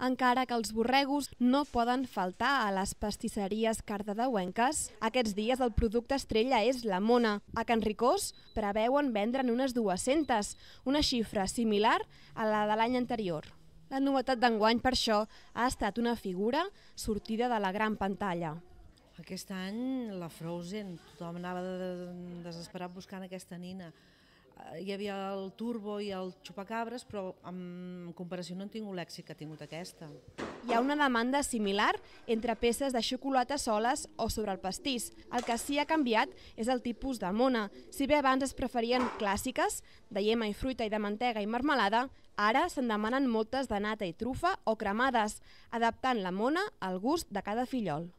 encara que els borregos no poden faltar a les pastisseries cardedeuenques. Aquests dies el producte estrella és la mona. A Can Ricós preveuen vendre'n unes 200, una xifra similar a la de l'any anterior. La novetat d'enguany, per això, ha estat una figura sortida de la gran pantalla. Aquest any la Frozen, tothom anava desesperat buscant aquesta nina. Eh, hi havia el Turbo i el Xupacabres, però en comparació no han tingut l'èxit que ha tingut aquesta. Hi ha una demanda similar entre peces de xocolata soles o sobre el pastís. El que sí ha canviat és el tipus de mona. Si bé abans es preferien clàssiques, de llema i fruita i de mantega i marmelada, ara se'n demanen moltes de nata i trufa o cremades, adaptant la mona al gust de cada fillol.